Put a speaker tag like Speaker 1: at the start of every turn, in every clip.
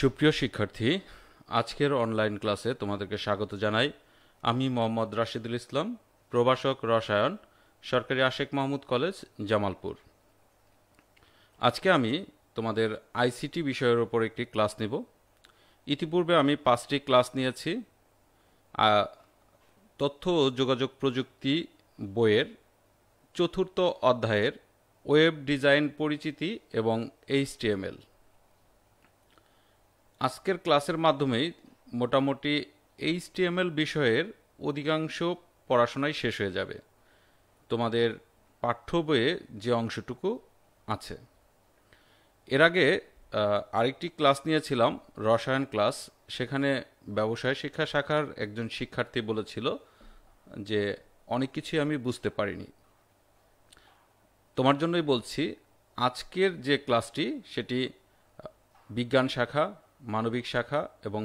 Speaker 1: সুপ্রিয় শিক্ষার্থী আজকের অনলাইন ক্লাসে তোমাদেরকে স্বাগত জানাই আমি মোহাম্মদ রাশিদুল ইসলাম প্রভাষক রসায়ন সরকারি আশেখ মাহমুদ কলেজ জামালপুর আজকে আমি তোমাদের আইসিটি বিষয়ের ওপর একটি ক্লাস নেব ইতিপূর্বে আমি পাঁচটি ক্লাস নিয়েছি তথ্য ও যোগাযোগ প্রযুক্তি বইয়ের চতুর্থ অধ্যায়ের ওয়েব ডিজাইন পরিচিতি এবং এইচটিএমএল আজকের ক্লাসের মাধ্যমেই মোটামুটি এইচটিএমএল বিষয়ের অধিকাংশ পড়াশোনাই শেষ হয়ে যাবে তোমাদের পাঠ্য বইয়ে যে অংশটুকু আছে এর আগে আরেকটি ক্লাস নিয়েছিলাম রসায়ন ক্লাস সেখানে ব্যবসায় শিক্ষা শাখার একজন শিক্ষার্থী বলেছিল যে অনেক কিছুই আমি বুঝতে পারিনি তোমার জন্যই বলছি আজকের যে ক্লাসটি সেটি বিজ্ঞান শাখা মানবিক শাখা এবং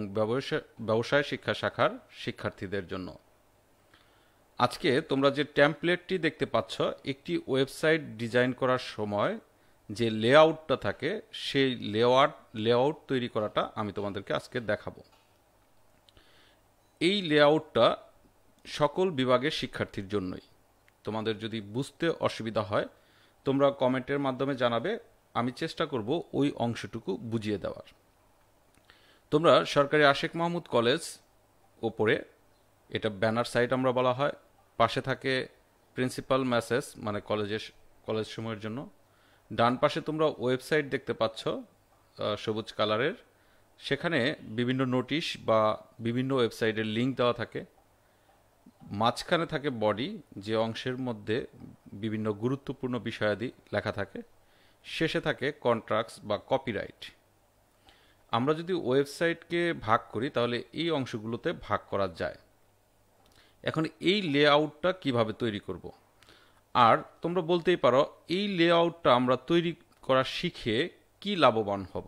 Speaker 1: ব্যবসায় শিক্ষা শাখার শিক্ষার্থীদের জন্য আজকে তোমরা যে ট্যাম্পলেটটি দেখতে পাচ্ছ একটি ওয়েবসাইট ডিজাইন করার সময় যে লেআউটটা থাকে সেই লেআউট লেআউট তৈরি করাটা আমি তোমাদেরকে আজকে দেখাবো এই লেআউটটা সকল বিভাগের শিক্ষার্থীর জন্যই তোমাদের যদি বুঝতে অসুবিধা হয় তোমরা কমেন্টের মাধ্যমে জানাবে আমি চেষ্টা করব ওই অংশটুকু বুঝিয়ে দেওয়ার তোমরা সরকারি আশেখ মাহমুদ কলেজ ওপরে এটা ব্যানার সাইট আমরা বলা হয় পাশে থাকে প্রিন্সিপাল ম্যাসেজ মানে কলেজের কলেজ সময়ের জন্য ডান পাশে তোমরা ওয়েবসাইট দেখতে পাচ্ছ সবুজ কালারের সেখানে বিভিন্ন নোটিশ বা বিভিন্ন ওয়েবসাইটের লিঙ্ক দেওয়া থাকে মাঝখানে থাকে বডি যে অংশের মধ্যে বিভিন্ন গুরুত্বপূর্ণ বিষয়াদি লেখা থাকে শেষে থাকে কন্ট্রাক্টস বা কপিরাইট আমরা যদি ওয়েবসাইটকে ভাগ করি তাহলে এই অংশগুলোতে ভাগ করা যায় এখন এই লেআউটটা কিভাবে তৈরি করব। আর তোমরা বলতেই পারো এই লেআউটটা আমরা তৈরি করা শিখে কি লাভবান হব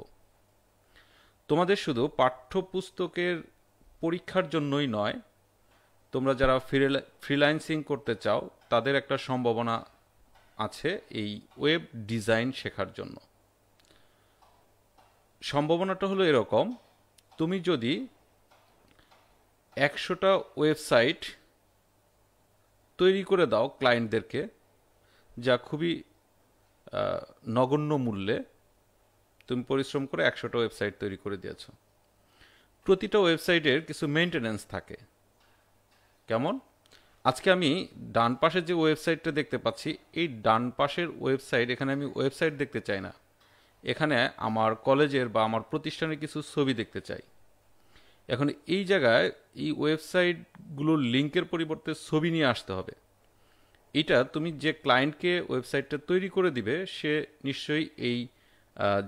Speaker 1: তোমাদের শুধু পাঠ্যপুস্তকের পরীক্ষার জন্যই নয় তোমরা যারা ফ্রিল্যান্সিং করতে চাও তাদের একটা সম্ভাবনা আছে এই ওয়েব ডিজাইন শেখার জন্য সম্ভাবনাটা হলো এরকম তুমি যদি একশোটা ওয়েবসাইট তৈরি করে দাও ক্লায়েন্টদেরকে যা খুবই নগণ্য মূল্যে তুমি পরিশ্রম করে একশোটা ওয়েবসাইট তৈরি করে দিয়েছ প্রতিটা ওয়েবসাইটের কিছু মেনটেন্যান্স থাকে কেমন আজকে আমি ডান পাশের যে ওয়েবসাইটটা দেখতে পাচ্ছি এই ডান পাশের ওয়েবসাইট এখানে আমি ওয়েবসাইট দেখতে চাই না এখানে আমার কলেজের বা আমার প্রতিষ্ঠানের কিছু ছবি দেখতে চাই এখন এই জায়গায় এই ওয়েবসাইটগুলোর লিঙ্কের পরিবর্তে ছবি নিয়ে আসতে হবে এটা তুমি যে ক্লায়েন্টকে ওয়েবসাইটটা তৈরি করে দিবে সে নিশ্চয়ই এই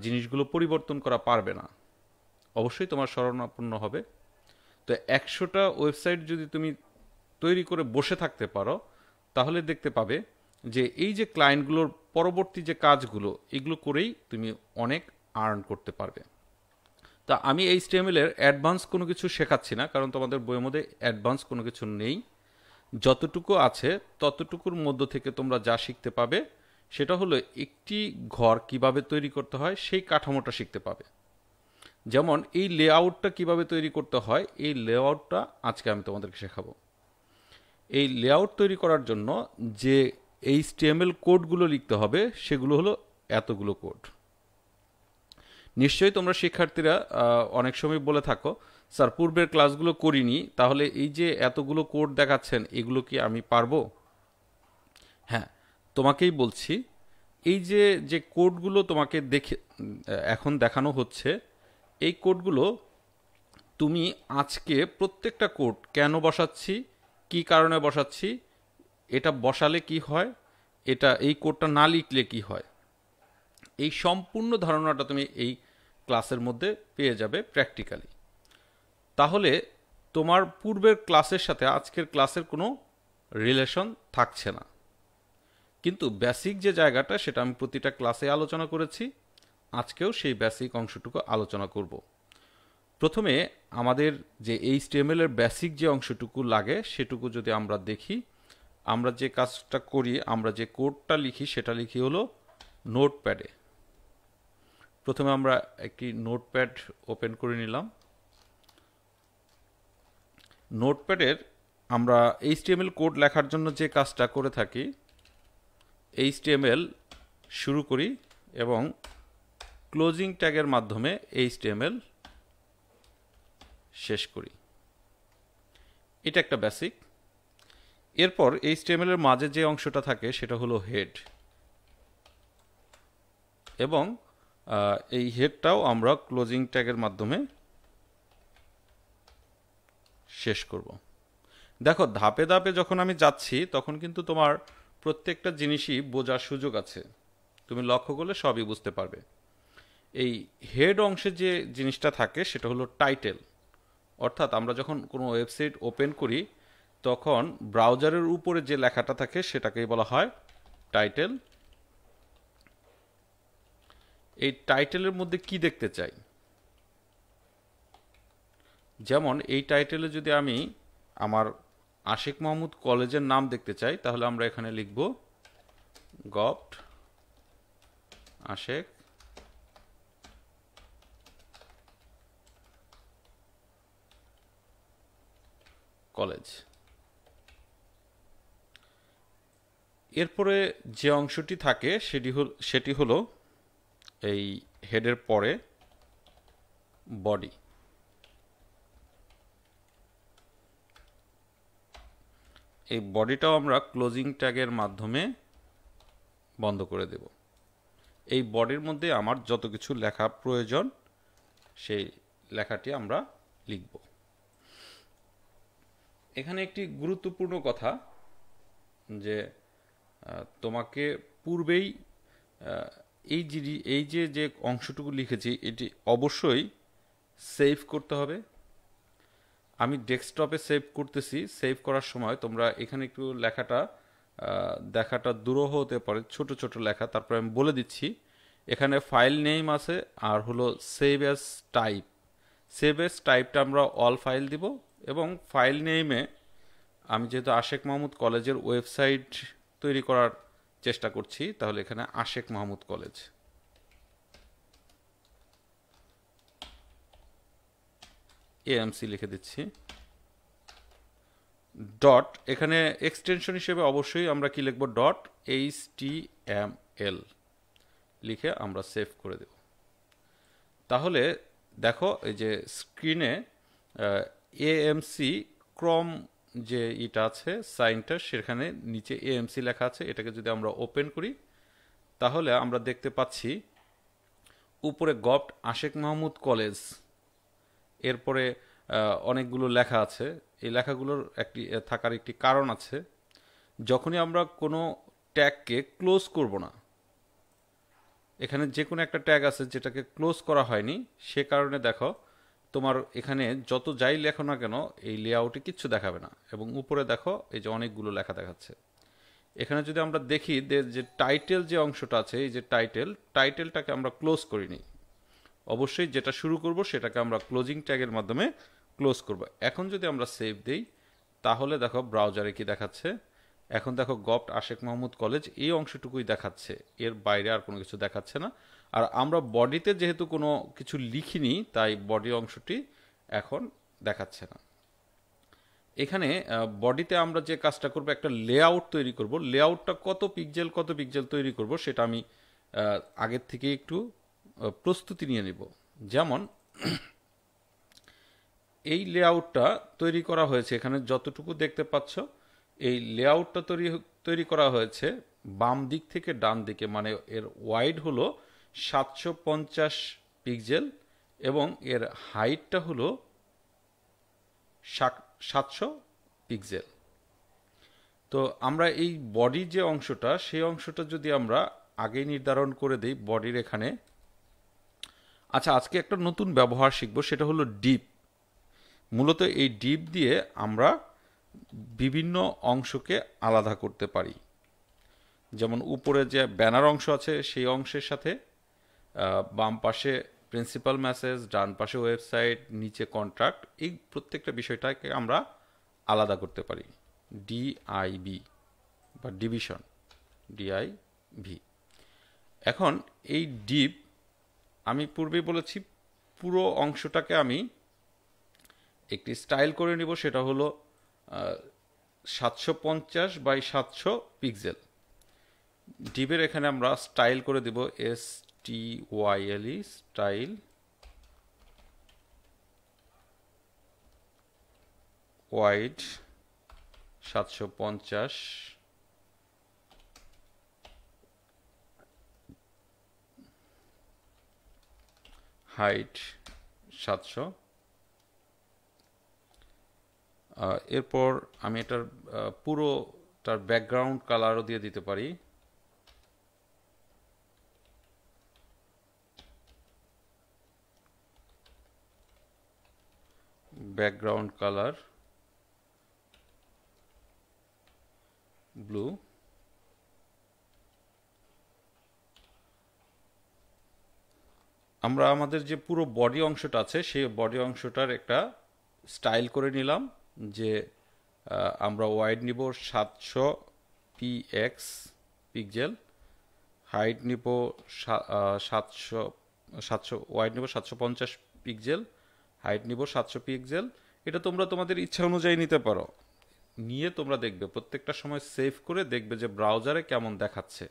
Speaker 1: জিনিসগুলো পরিবর্তন করা পারবে না অবশ্যই তোমার স্মরণাপন্ন হবে তো একশোটা ওয়েবসাইট যদি তুমি তৈরি করে বসে থাকতে পারো তাহলে দেখতে পাবে যে এই যে ক্লায়েন্টগুলোর পরবর্তী যে কাজগুলো এগুলো করেই তুমি অনেক আর্ন করতে পারবে তা আমি এই স্টেমেলের অ্যাডভান্স কোনো কিছু শেখাচ্ছি না কারণ তোমাদের বইয়ের মধ্যে অ্যাডভান্স কোনো কিছু নেই যতটুকু আছে ততটুকুর মধ্য থেকে তোমরা যা শিখতে পাবে সেটা হলো একটি ঘর কিভাবে তৈরি করতে হয় সেই কাঠামোটা শিখতে পাবে যেমন এই লেআউটটা কিভাবে তৈরি করতে হয় এই লেআউটটা আজকে আমি তোমাদেরকে শেখাবো এই লেআউট তৈরি করার জন্য যে এই স্টিএমএল কোডগুলো লিখতে হবে সেগুলো হলো এতগুলো কোড নিশ্চয়ই তোমরা শিক্ষার্থীরা অনেক সময় বলে থাকো স্যার পূর্বের ক্লাসগুলো করিনি তাহলে এই যে এতগুলো কোড দেখাচ্ছেন এগুলো কি আমি পারবো হ্যাঁ তোমাকেই বলছি এই যে যে কোডগুলো তোমাকে দেখে এখন দেখানো হচ্ছে এই কোডগুলো তুমি আজকে প্রত্যেকটা কোড কেন বসাচ্ছি কি কারণে বসাচ্ছি এটা বসালে কি হয় এটা এই কোডটা না লিখলে কি হয় এই সম্পূর্ণ ধারণাটা তুমি এই ক্লাসের মধ্যে পেয়ে যাবে প্র্যাকটিক্যালি তাহলে তোমার পূর্বের ক্লাসের সাথে আজকের ক্লাসের কোনো রিলেশন থাকছে না কিন্তু বেসিক যে জায়গাটা সেটা আমি প্রতিটা ক্লাসে আলোচনা করেছি আজকেও সেই বেসিক অংশটুকু আলোচনা করব প্রথমে আমাদের যে এই স্টেমেলের বেসিক যে অংশটুকু লাগে সেটুকু যদি আমরা দেখি আমরা যে কাজটা করি আমরা যে কোডটা লিখি সেটা লিখি হলো নোটপ্যাডে প্রথমে আমরা একটি নোটপ্যাড ওপেন করে নিলাম নোটপ্যাডের আমরা এইচটিএমএল কোড লেখার জন্য যে কাজটা করে থাকি এইচটিএমএল শুরু করি এবং ক্লোজিং ট্যাগের মাধ্যমে এইচটিএমএল শেষ করি এটা একটা বেসিক এরপর এই স্টেমেলের মাঝে যে অংশটা থাকে সেটা হলো হেড এবং এই হেডটাও আমরা ক্লোজিং ট্যাগের মাধ্যমে শেষ করব দেখো ধাপে ধাপে যখন আমি যাচ্ছি তখন কিন্তু তোমার প্রত্যেকটা জিনিসই বোঝার সুযোগ আছে তুমি লক্ষ্য করলে সবই বুঝতে পারবে এই হেড অংশে যে জিনিসটা থাকে সেটা হলো টাইটেল অর্থাৎ আমরা যখন কোনো ওয়েবসাইট ওপেন করি তখন ব্রাউজারের উপরে যে লেখাটা থাকে সেটাকেই বলা হয় টাইটেল এই টাইটেলের মধ্যে কি দেখতে চাই যেমন এই টাইটেলে যদি আমি আমার আশিক মাহমুদ কলেজের নাম দেখতে চাই তাহলে আমরা এখানে লিখব গপ্ট আশেক কলেজ এরপরে যে অংশটি থাকে সেটি হল সেটি হলো এই হেডের পরে বডি এই বডিটাও আমরা ক্লোজিং ট্যাগের মাধ্যমে বন্ধ করে দেব এই বডির মধ্যে আমার যত কিছু লেখা প্রয়োজন সেই লেখাটি আমরা লিখব এখানে একটি গুরুত্বপূর্ণ কথা যে তোমাকে পূর্বেই এই যে এই যে যে অংশটুকু লিখেছি এটি অবশ্যই সেভ করতে হবে আমি ডেস্কটপে সেভ করতেছি সেভ করার সময় তোমরা এখানে একটু লেখাটা দেখাটা দূরহ হতে পারে ছোট ছোট লেখা তারপরে আমি বলে দিচ্ছি এখানে ফাইল নেম আছে আর হলো save as type save as টাইপটা আমরা অল ফাইল দিব এবং ফাইল নেইমে আমি যেহেতু আশেক মাহমুদ কলেজের ওয়েবসাইট তৈরি করার চেষ্টা করছি তাহলে এখানে আশেক মাহমুদ কলেজ এএমসি লিখে দিচ্ছি ডট এখানে এক্সটেনশন হিসেবে অবশ্যই আমরা কি লিখব dot H T M L লিখে আমরা সেভ করে দেব তাহলে দেখো এই যে স্ক্রিনে এএমসি ক্রম যে ইটা আছে সাইনটা সেখানে নিচে এএমসি লেখা আছে এটাকে যদি আমরা ওপেন করি তাহলে আমরা দেখতে পাচ্ছি উপরে গভট আশেক মাহমুদ কলেজ এরপরে অনেকগুলো লেখা আছে এই লেখাগুলোর একটি থাকার একটি কারণ আছে যখনই আমরা কোনো ট্যাগকে ক্লোজ করব না এখানে যে কোনো একটা ট্যাগ আছে যেটাকে ক্লোজ করা হয়নি সে কারণে দেখো তোমার এখানে যত যাই লেখো না কেন এই লেআউটে কিচ্ছু দেখাবে না এবং উপরে দেখো এই যে অনেকগুলো লেখা দেখাচ্ছে এখানে যদি আমরা দেখি যে টাইটেল যে অংশটা আছে এই যে টাইটেল টাইটেলটাকে আমরা ক্লোজ করিনি অবশ্যই যেটা শুরু করব সেটাকে আমরা ক্লোজিং ট্যাগের মাধ্যমে ক্লোজ করব এখন যদি আমরা সেভ দিই তাহলে দেখো ব্রাউজারে কি দেখাচ্ছে এখন দেখো গপ্ট আশেখ মাহমুদ কলেজ এই অংশটুকুই দেখাচ্ছে এর বাইরে আর কোনো কিছু দেখাচ্ছে না আর আমরা বডিতে যেহেতু কোনো কিছু লিখিনি তাই বডি অংশটি এখন দেখাচ্ছে না এখানে বডিতে আমরা যে কাজটা করব একটা লেআউট তৈরি করব লেআউটটা কত পিকজেল কত পিকজেল তৈরি করব সেটা আমি আগের থেকে একটু প্রস্তুতি নিয়ে নেব যেমন এই লেআউটটা তৈরি করা হয়েছে এখানে যতটুকু দেখতে পাচ্ছ এই লেআউটটা তৈরি তৈরি করা হয়েছে বাম দিক থেকে ডান দিকে মানে এর ওয়াইড হলো সাতশো পঞ্চাশ পিক্সেল এবং এর হাইটটা হলো সাতশো পিক্সেল তো আমরা এই বডির যে অংশটা সেই অংশটা যদি আমরা আগে নির্ধারণ করে দিই বডির এখানে আচ্ছা আজকে একটা নতুন ব্যবহার শিখবো সেটা হলো ডিপ মূলত এই ডিপ দিয়ে আমরা বিভিন্ন অংশকে আলাদা করতে পারি যেমন উপরে যে ব্যানার অংশ আছে সেই অংশের সাথে বাম পাশে প্রিন্সিপাল মেসেজ ডান পাশে ওয়েবসাইট নিচে কন্ট্রাক্ট এই প্রত্যেকটা বিষয়টাকে আমরা আলাদা করতে পারি ডিআইবি বা ডিভিশন ডিআইভি এখন এই ডিপ আমি পূর্বে বলেছি পুরো অংশটাকে আমি একটি স্টাইল করে নিব সেটা হলো সাতশো পঞ্চাশ বাই সাতশো পিক্সেল ডিপের এখানে আমরা স্টাইল করে দেব S E style style wide সাতশো পঞ্চাশ হাইট সাতশো এরপর আমি এটার পুরো তার ব্যাকগ্রাউন্ড কালারও দিয়ে দিতে পারি background color blue আমরা আমাদের যে পুরো বডি অংশটা আছে সেই বডি অংশটার একটা স্টাইল করে নিলাম যে আমরা ওয়াইড নিব সাতশো পি এক্স পিকজেল হাইট নিব সাতশো সাতশো ওয়াইড নিব সাতশো পঞ্চাশ পিকজেল হাইট নিব সাতশো পিক্সেল এটা তোমরা তোমাদের ইচ্ছা অনুযায়ী নিতে পারো নিয়ে তোমরা দেখবে প্রত্যেকটা সময় সেভ করে দেখবে যে ব্রাউজারে কেমন দেখাচ্ছে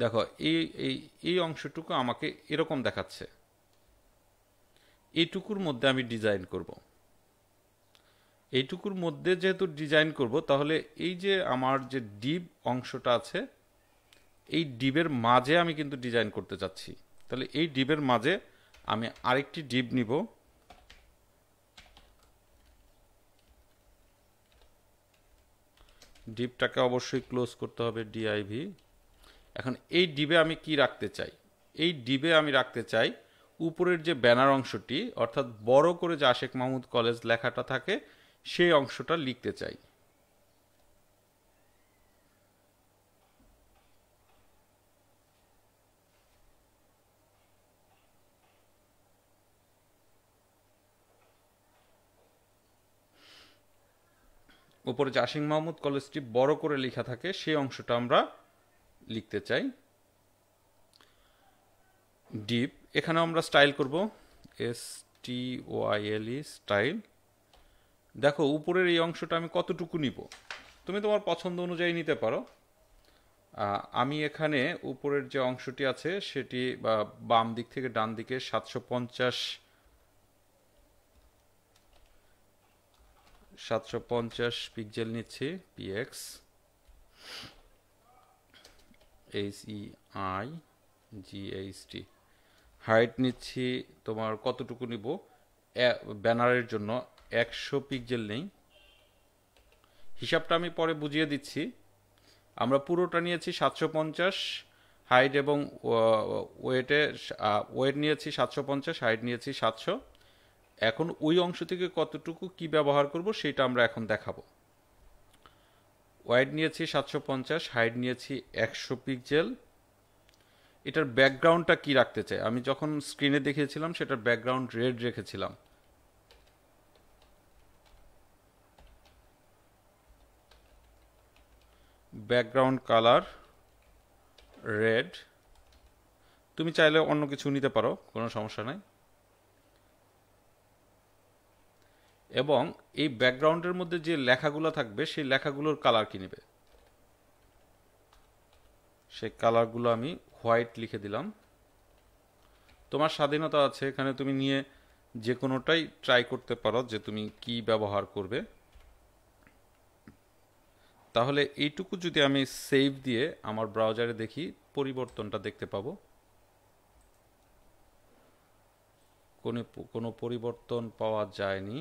Speaker 1: দেখো এই এই এই অংশটুকু আমাকে এরকম দেখাচ্ছে এইটুকুর মধ্যে আমি ডিজাইন করব এইটুকুর মধ্যে যেহেতু ডিজাইন করব তাহলে এই যে আমার যে ডিপ অংশটা আছে এই ডিবের মাঝে আমি কিন্তু ডিজাইন করতে চাচ্ছি তাহলে এই ডিবের মাঝে আমি আরেকটি ডিপ নিব ডিপটাকে অবশ্যই ক্লোজ করতে হবে ডিআইভি এখন এই ডিবে আমি কি রাখতে চাই এই ডিবে আমি রাখতে চাই উপরের যে ব্যানার অংশটি অর্থাৎ বড় করে যে আশেক মাহমুদ কলেজ লেখাটা থাকে সেই অংশটা লিখতে চাই উপরে জাসিং মাহমুদ কলেজটি বড় করে লেখা থাকে সেই অংশটা আমরা লিখতে চাই ডিপ এখানে আমরা স্টাইল করব এস টি ওয়াইএলই স্টাইল দেখো উপরের এই অংশটা আমি কতটুকু নিব তুমি তোমার পছন্দ অনুযায়ী নিতে পারো আমি এখানে উপরের যে অংশটি আছে সেটি বাম দিক থেকে ডান দিকে সাতশো পঞ্চাশ সাতশো পঞ্চাশ পিকজেল নিচ্ছি PX H E I GHT height নিচ্ছি তোমার কতটুকু নিব ব্যানারের জন্য একশো পিক্সেল নেই হিসাবটা আমি পরে বুঝিয়ে দিচ্ছি আমরা পুরোটা নিয়েছি সাতশো পঞ্চাশ হাইট এবং ওয়েটে ওয়েট নিয়েছি সাতশো পঞ্চাশ হাইট নিয়েছি সাতশো এখন ওই অংশ থেকে কতটুকু কি ব্যবহার করব সেটা আমরা এখন দেখাবো ওয়াইড নিয়েছি সাতশো পঞ্চাশ হাইট নিয়েছি একশো পিকজেল এটার ব্যাকগ্রাউন্ডটা কি রাখতে চাই আমি যখন স্ক্রিনে দেখিয়েছিলাম সেটার ব্যাকগ্রাউন্ড রেড রেখেছিলাম ব্যাকগ্রাউন্ড কালার রেড তুমি চাইলে অন্য কিছু নিতে পারো কোনো সমস্যা নাই এবং এই ব্যাকগ্রাউন্ডের মধ্যে যে লেখাগুলো থাকবে সেই লেখাগুলোর কালার কি নেবে সেই কালারগুলো আমি হোয়াইট লিখে দিলাম তোমার স্বাধীনতা আছে এখানে তুমি নিয়ে যে কোনোটাই ট্রাই করতে পারো যে তুমি কি ব্যবহার করবে তাহলে এইটুকু যদি আমি সেভ দিয়ে আমার ব্রাউজারে দেখি পরিবর্তনটা দেখতে পাবো কোনো কোনো পরিবর্তন পাওয়া যায়নি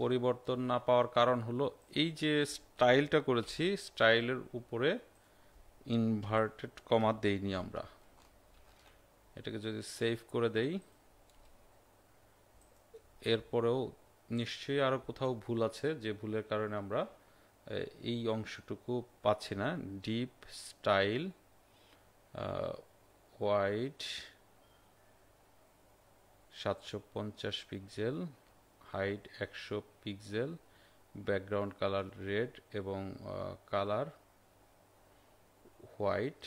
Speaker 1: পরিবর্তন না পাওয়ার কারণ হলো এই যে স্টাইলটা করেছি স্টাইলের উপরে ইনভার্টেড কমা দেইনি আমরা এটাকে যদি সেভ করে দেই এরপরেও নিশ্চয়ই আরও কোথাও ভুল আছে যে ভুলের কারণে আমরা এই অংশটুকু পাচ্ছি না ডিপ স্টাইল হোয়াইট সাতশো পঞ্চাশ পিক্সেল হাইট একশো পিক্সেল ব্যাকগ্রাউন্ড কালার রেড এবং কালার হোয়াইট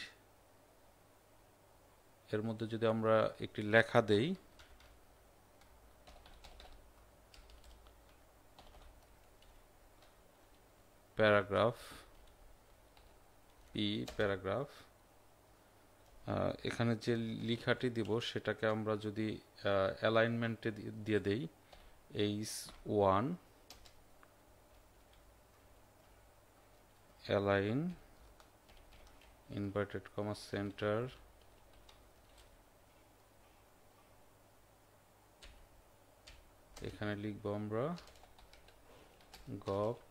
Speaker 1: এর মধ্যে যদি আমরা একটি লেখা দেই প্যারাগ্রাফ পি প্যারাগ্রাফ এখানে যে লিখাটি দিব সেটাকে আমরা যদি অ্যালাইনমেন্টে দিয়ে দেই is h1 align inverted comma center এখানে লিখব আমরা গভট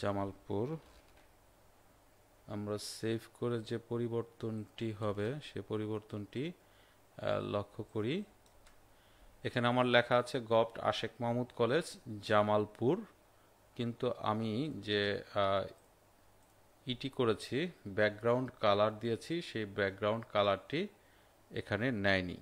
Speaker 1: জামালপুর আমরা সেভ করে যে পরিবর্তনটি হবে সে পরিবর্তনটি লক্ষ্য করি এখানে আমার লেখা আছে গভট আশেক মাহমুদ কলেজ জামালপুর কিন্তু আমি যে ইটি করেছি ব্যাকগ্রাউন্ড কালার দিয়েছি সেই ব্যাকগ্রাউন্ড কালারটি এখানে নেয়নি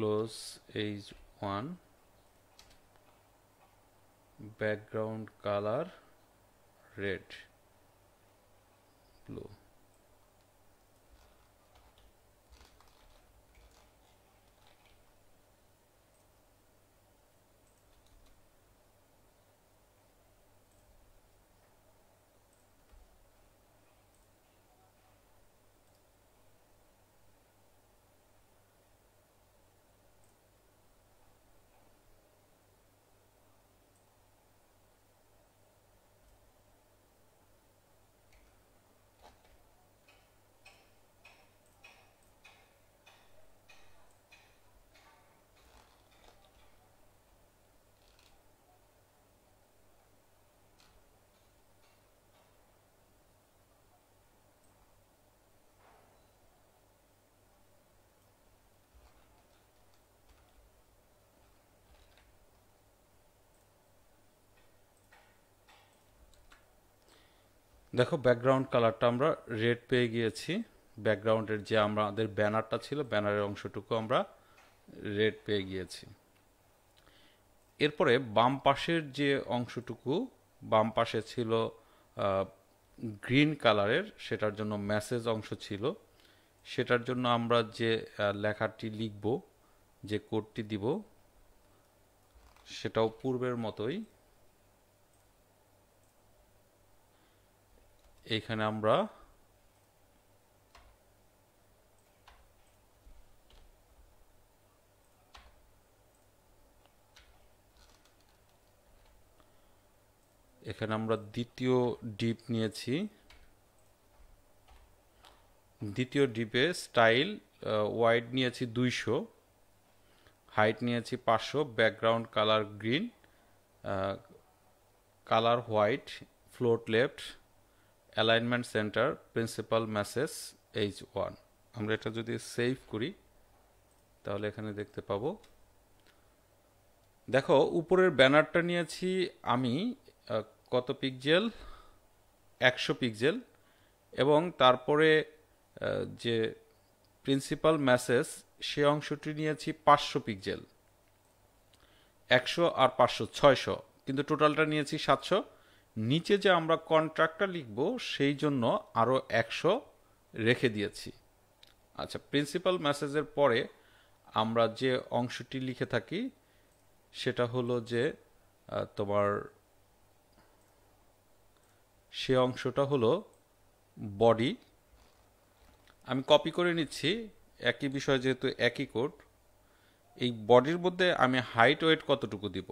Speaker 1: close is one background color red blue দেখো ব্যাকগ্রাউন্ড কালারটা আমরা রেড পেয়ে গিয়েছি ব্যাকগ্রাউন্ডের যে আমাদের ব্যানারটা ছিল ব্যানারের অংশটুকু আমরা রেড পেয়ে গিয়েছি এরপরে বাম পাশের যে অংশটুকু বাম পাশে ছিল গ্রিন কালারের সেটার জন্য মেসেজ অংশ ছিল সেটার জন্য আমরা যে লেখাটি লিখব যে কোডটি দিব সেটাও পূর্বের মতোই এখানে আমরা এখানে আমরা দ্বিতীয় ডিপ নিয়েছি দ্বিতীয় ডিপে স্টাইল ওয়াইড নিয়েছি দুইশো হাইট নিয়েছি পাঁচশো background colour green colour white float left alignment centre principal message H one আমরা এটা যদি সেভ করি তাহলে এখানে দেখতে পাব দেখো উপরের ব্যানারটা নিয়েছি আমি কত পিকজেল একশো পিকজেল এবং তারপরে যে প্রিন্সিপাল মেসেজ সে অংশটি নিয়েছি পাঁচশো পিকজেল একশো আর পাঁচশো ছয়শো কিন্তু টোটালটা নিয়েছি সাতশো নিচে যে আমরা কন্ট্রাক্টটা লিখব সেই জন্য আরও একশো রেখে দিয়েছি আচ্ছা প্রিন্সিপাল মেসেজের পরে আমরা যে অংশটি লিখে থাকি সেটা হলো যে তোমার সে অংশটা হলো বডি আমি কপি করে নিচ্ছি একই বিষয় যেহেতু একই কোড এই বডির মধ্যে আমি হাইট ওয়েট কতটুকু দিব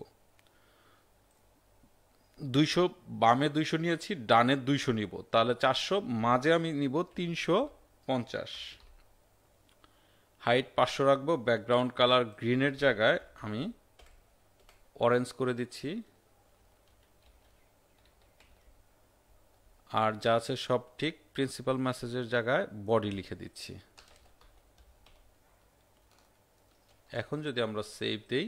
Speaker 1: দুইশো বামে দুইশো নিয়েছি ডানে দুইশো নিব তাহলে চারশো মাঝে আমি নিব তিনশো পঞ্চাশ হাইট পাঁচশো রাখবো ব্যাকগ্রাউন্ড কালার গ্রিনের জায়গায় আমি অরেঞ্জ করে দিচ্ছি আর যা আছে সব ঠিক প্রিন্সিপাল মেসেজের জায়গায় বডি লিখে দিচ্ছি এখন যদি আমরা সেভ দিই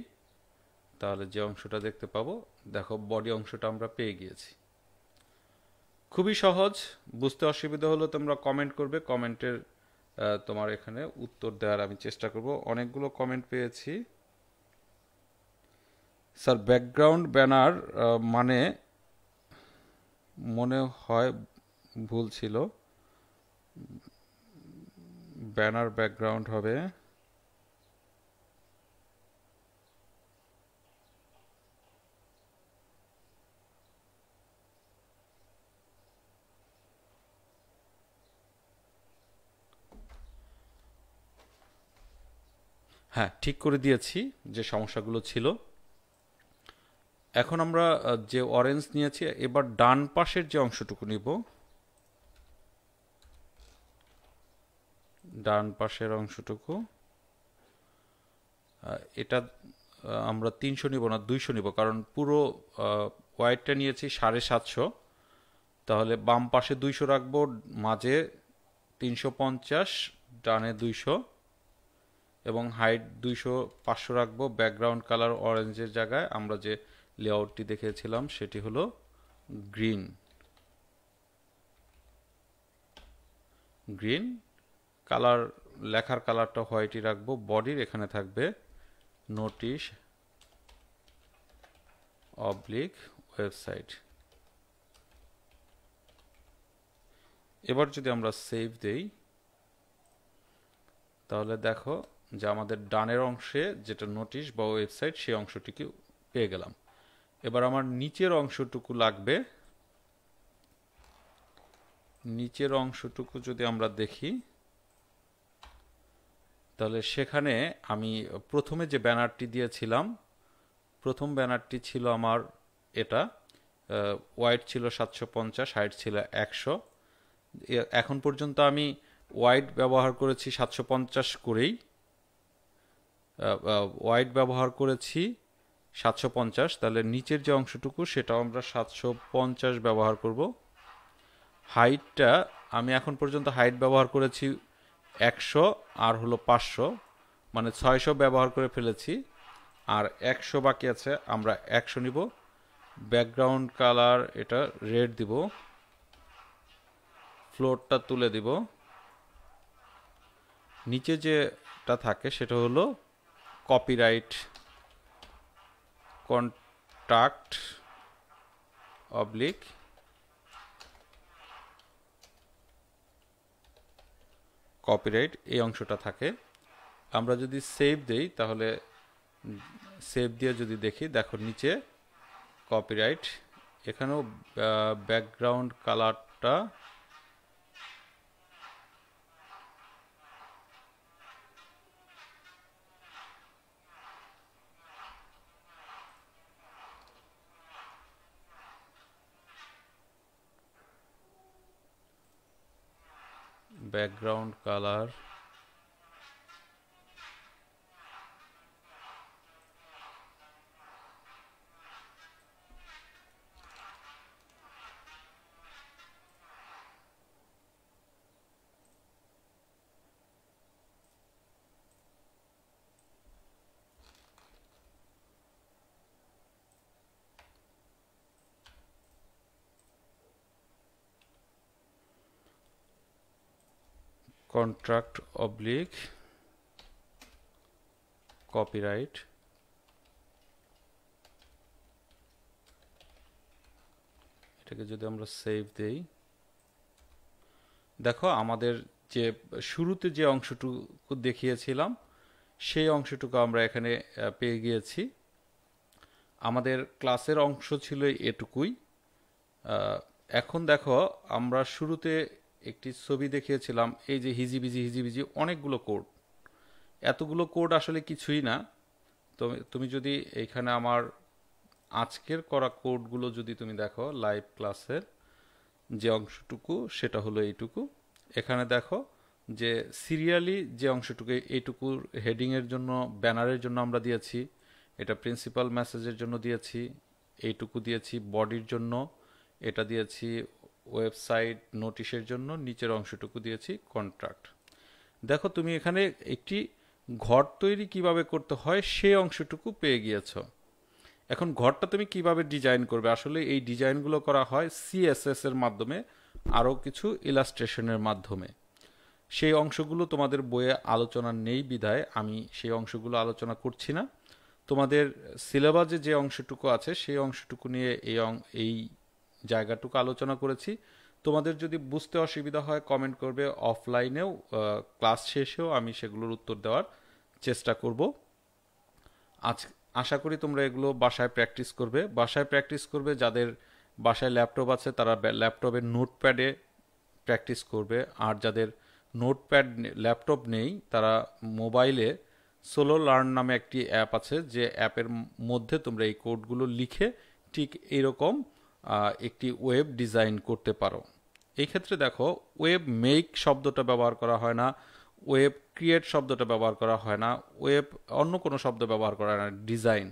Speaker 1: তাহলে যে অংশটা দেখতে পাবো দেখো বডি অংশটা আমরা পেয়ে গিয়েছি খুবই সহজ বুঝতে অসুবিধা হলে তোমরা কমেন্ট করবে কমেন্টের তোমার এখানে উত্তর দেওয়ার আমি চেষ্টা করব অনেকগুলো কমেন্ট পেয়েছি স্যার ব্যাকগ্রাউন্ড ব্যানার মানে মনে হয় ভুল ছিল ব্যানার ব্যাকগ্রাউন্ড হবে হ্যাঁ ঠিক করে দিয়েছি যে সমস্যাগুলো ছিল এখন আমরা যে অরেঞ্জ নিয়েছি এবার ডান পাশের যে অংশটুকু নিব ডান পাশের অংশটুকু এটা আমরা তিনশো নিব না দুইশো নিব কারণ পুরো হোয়াইটটা নিয়েছি সাড়ে সাতশো তাহলে বাম পাশে দুইশো রাখবো মাঝে তিনশো পঞ্চাশ ডানে দুইশো এবং হাইট দুইশো পাঁচশো রাখবো ব্যাকগ্রাউন্ড কালার অরেঞ্জের জায়গায় আমরা যে লেআউটটি দেখেছিলাম সেটি হলো গ্রিন গ্রিন কালার লেখার কালারটা হোয়াইটই রাখবো বডির এখানে থাকবে নোটিশ অবলিক ওয়েবসাইট এবার যদি আমরা সেভ দেই তাহলে দেখো যে আমাদের ডানের অংশে যেটা নোটিশ বা ওয়েবসাইট সেই অংশটিকে পেয়ে গেলাম এবার আমার নিচের অংশটুকু লাগবে নিচের অংশটুকু যদি আমরা দেখি তাহলে সেখানে আমি প্রথমে যে ব্যানারটি দিয়েছিলাম প্রথম ব্যানারটি ছিল আমার এটা ওয়াইড ছিল সাতশো পঞ্চাশ হাইট ছিল একশো এখন পর্যন্ত আমি ওয়াইড ব্যবহার করেছি সাতশো পঞ্চাশ করেই ওয়াইড ব্যবহার করেছি সাতশো পঞ্চাশ তাহলে নিচের যে অংশটুকু সেটাও আমরা সাতশো পঞ্চাশ ব্যবহার করব হাইটটা আমি এখন পর্যন্ত হাইট ব্যবহার করেছি একশো আর হলো পাঁচশো মানে ছয়শো ব্যবহার করে ফেলেছি আর একশো বাকি আছে আমরা একশো নিব ব্যাকগ্রাউন্ড কালার এটা রেড দিব ফ্লোরটা তুলে দিব নিচে যেটা থাকে সেটা হলো copyright contact oblique কপিরাইট এই অংশটা থাকে আমরা যদি সেভ দেই তাহলে সেভ দিয়ে যদি দেখি দেখো নিচে কপিরাইট এখানেও ব্যাকগ্রাউন্ড কালারটা background color contract oblique copyright এটাকে যদি আমরা সেভ দেই দেখো আমাদের যে শুরুতে যে অংশটুকু দেখিয়েছিলাম সেই অংশটুকু আমরা এখানে পেয়ে গিয়েছি আমাদের ক্লাসের অংশ ছিল এটুকুই এখন দেখো আমরা শুরুতে একটি ছবি দেখিয়েছিলাম এই যে হিজিবিজি হিজিবিজি অনেকগুলো কোড এতগুলো কোড আসলে কিছুই না তো তুমি যদি এখানে আমার আজকের করা কোডগুলো যদি তুমি দেখো লাইভ ক্লাসের যে অংশটুকু সেটা হলো এইটুকু এখানে দেখো যে সিরিয়ালি যে অংশটুকু এইটুকুর হেডিংয়ের জন্য ব্যানারের জন্য আমরা দিয়েছি এটা প্রিন্সিপাল মেসেজের জন্য দিয়েছি এইটুকু দিয়েছি বডির জন্য এটা দিয়েছি ওয়েবসাইট নোটিশের জন্য নিচের অংশটুকু দিয়েছি কন্ট্রাক্ট দেখো তুমি এখানে একটি ঘর তৈরি কিভাবে করতে হয় সে অংশটুকু পেয়ে গিয়েছ এখন ঘরটা তুমি কিভাবে ডিজাইন করবে আসলে এই ডিজাইনগুলো করা হয় সিএসএস এর মাধ্যমে আরও কিছু ইলাস্ট্রেশনের মাধ্যমে সেই অংশগুলো তোমাদের বইয়ে আলোচনা নেই বিধায় আমি সেই অংশগুলো আলোচনা করছি না তোমাদের সিলেবাসে যে অংশটুকু আছে সেই অংশটুকু নিয়ে এই এই জায়গাটুকু আলোচনা করেছি তোমাদের যদি বুঝতে অসুবিধা হয় কমেন্ট করবে অফলাইনেও ক্লাস শেষেও আমি সেগুলোর উত্তর দেওয়ার চেষ্টা করব আজ আশা করি তোমরা এগুলো বাসায় প্র্যাকটিস করবে বাসায় প্র্যাকটিস করবে যাদের বাসায় ল্যাপটপ আছে তারা ল্যাপটপের নোটপ্যাডে প্র্যাকটিস করবে আর যাদের নোটপ্যাড ল্যাপটপ নেই তারা মোবাইলে সোলো লার্ন নামে একটি অ্যাপ আছে যে অ্যাপের মধ্যে তোমরা এই কোডগুলো লিখে ঠিক এরকম একটি ওয়েব ডিজাইন করতে পারো এই ক্ষেত্রে দেখো ওয়েব মেক শব্দটা ব্যবহার করা হয় না ওয়েব ক্রিয়েট শব্দটা ব্যবহার করা হয় না ওয়েব অন্য কোনো শব্দ ব্যবহার করা হয় না ডিজাইন